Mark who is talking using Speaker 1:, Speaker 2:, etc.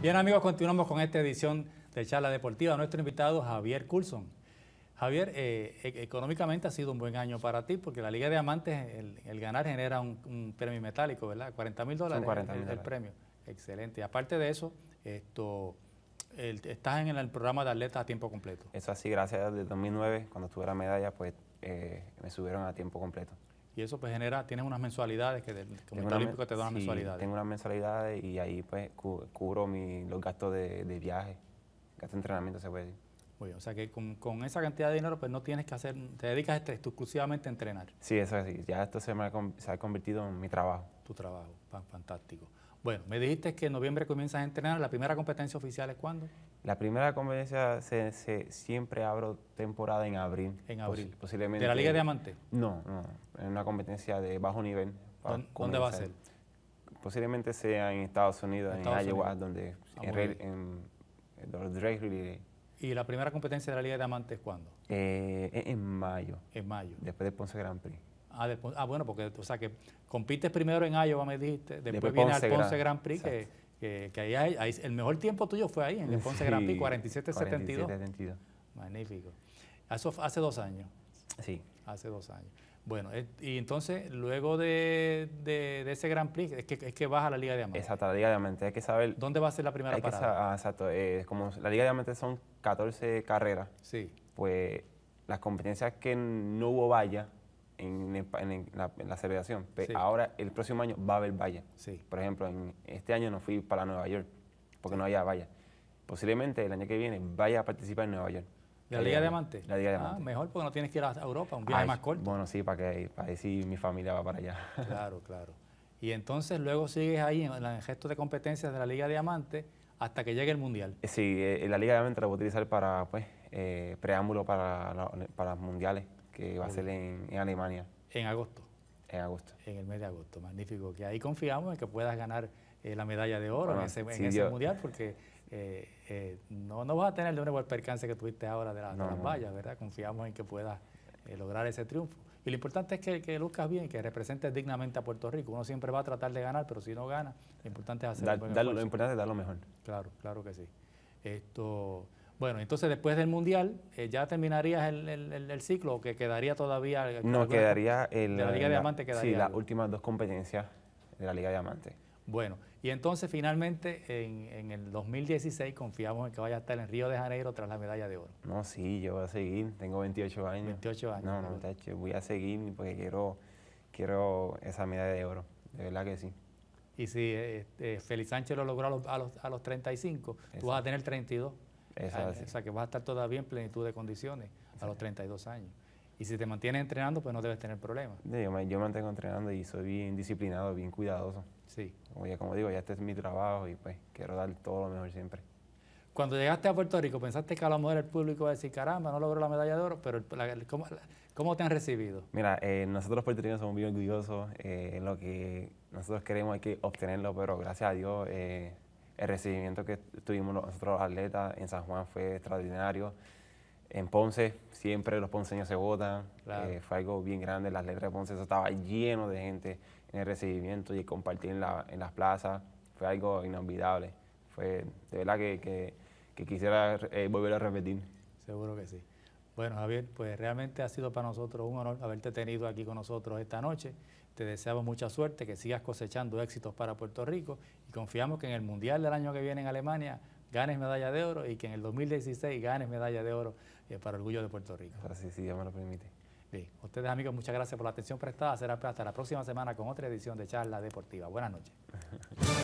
Speaker 1: Bien amigos, continuamos con esta edición de Charla Deportiva. Nuestro invitado Javier Coulson. Javier, eh, e-, económicamente ha sido un buen año para ti porque la Liga de Diamantes, el, ganar genera un, premio metálico, ¿verdad? 40 mil dólares, el, premio. Excelente. Y aparte de eso, esto, estás en el programa de atletas a tiempo completo.
Speaker 2: Eso así, gracias desde 2009, cuando tuve la medalla, pues eh, me subieron a tiempo completo
Speaker 1: y eso pues genera, tienes unas mensualidades que el Comité te da unas sí, Tengo
Speaker 2: unas mensualidades y ahí pues cubro mi, los gastos de, viaje, gastos de entrenamiento se puede decir.
Speaker 1: Muy o sea que con, esa cantidad de dinero pues no tienes que hacer,
Speaker 2: te dedicas exclusivamente a entrenar. Sí, eso es así, ya esto se, se ha convertido en mi trabajo. Tu trabajo, fantástico.
Speaker 1: Bueno, me dijiste que en noviembre comienzas a entrenar. ¿La primera competencia oficial es cuándo? La primera competencia
Speaker 2: se, siempre abro temporada en abril. En abril. posiblemente. ¿De la Liga Diamante? No, no. En una competencia de bajo nivel. ¿Dónde, va a ser? Posiblemente sea en Estados Unidos, en, Iowa, donde ah, en, en, ¿Y
Speaker 1: la primera competencia de la Liga de es cuándo?
Speaker 2: Eh, en mayo. En mayo. Después del Ponce
Speaker 1: Grand Prix. Ah, bueno, porque o sea que compites primero en Ayo, me dijiste, después, viene al Ponce Grand Prix, que, ahí, hay, el mejor tiempo tuyo fue ahí, en el Ponce Grand Prix, 47-72. Magnífico. Ah, eso hace dos años. Sí. Hace dos años. Bueno, eh, y entonces, luego de, ese Grand Prix, es que, es vas a la Liga de
Speaker 2: Amantes. Exacto, la Liga de Amantes. Hay que saber... ¿Dónde va a ser la primera parada? Ah, exacto. Eh, como la Liga de Amantes son 14 carreras. Sí. Pues las competencias que no hubo vaya en, la, celebración. Pues ahora, el próximo año va a haber valla. Por ejemplo, en, este año no fui para Nueva York, porque no había valla. Posiblemente el año que viene vaya a participar en Nueva York. ¿La Liga Diamante? La Liga ah, Diamante. Ah,
Speaker 1: mejor porque no tienes que ir a Europa, un viaje más
Speaker 2: corto. Bueno, sí, para que para decir mi familia va para allá. Claro, claro. Y entonces luego sigues ahí en
Speaker 1: el gesto de competencias de la Liga Diamante hasta que llegue el Mundial.
Speaker 2: Sí, eh, la Liga Diamante la voy a utilizar para, pues, eh, preámbulo para, los mundiales que va a ser en, Alemania. En agosto. En agosto. En el mes de agosto, magnífico. Que ahí confiamos en que puedas ganar
Speaker 1: eh, la medalla de oro en ese, mundial, porque eh, eh, no, no vas a tener el nuevo percance que tuviste ahora de, la, las vallas, ¿verdad? Confiamos en que puedas lograr ese triunfo. Y lo importante es que, lucas bien, que representes dignamente a Puerto Rico. Uno siempre va a tratar de ganar, pero si no gana, lo importante es hacer da, buen Lo importante es dar lo mejor. Claro, claro que sí. Esto, bueno, entonces después del Mundial, eh, ¿ya terminarías el, ciclo o que quedaría todavía? no, quedaría el, de la Liga Diamante. Quedaría sí, las
Speaker 2: últimas dos competencias de la Liga Diamante. Bueno,
Speaker 1: y entonces finalmente en, en, el 2016 confiamos en que vaya a estar en Río de Janeiro tras la medalla de oro.
Speaker 2: No, sí, yo voy a seguir, tengo 28 años. 28 años. No, no, voy a seguir porque quiero, quiero esa medalla de oro, de verdad que sí. Y si
Speaker 1: este, Félix Sánchez lo logró a los, a los, 35, tú vas a tener 32. Ah, o sea, que vas a estar todavía en plenitud de condiciones a los 32 años. Y si te mantienes entrenando, pues no debes tener problemas.
Speaker 2: yo, me, mantengo entrenando y soy bien disciplinado, bien cuidadoso. Sí. Como, como digo, ya este es mi trabajo y pues quiero dar todo lo mejor siempre.
Speaker 1: Cuando llegaste a Puerto Rico, pensaste que a
Speaker 2: lo mejor el público va a decir, caramba, no logró la medalla de oro, pero ¿cómo, te han recibido? Mira, eh, nosotros los puertorriqueños somos muy orgullosos. Eh, lo que nosotros queremos hay que obtenerlo, pero gracias a Dios eh, el recibimiento que tuvimos nosotros los atletas en San Juan fue extraordinario. En Ponce siempre los ponceños se votan, eh, fue algo bien grande, las letras de Ponce estaba lleno de gente en el recibimiento y compartir en, las plazas, fue algo inolvidable. Fue de verdad que, quisiera eh, volver a repetir. Seguro que sí.
Speaker 1: Bueno, Javier, pues realmente ha sido para nosotros un honor haberte tenido aquí con nosotros esta noche. Te deseamos mucha suerte, que sigas cosechando éxitos para Puerto Rico y confiamos que en el Mundial del año que viene en Alemania ganes medalla de oro y que en el 2016 ganes medalla de oro eh, para orgullo de Puerto Rico. Así si ya me lo permite. Bien, ustedes amigos, muchas gracias por la atención prestada. Será hasta la próxima semana con otra edición de Charla Deportiva. Buenas noches.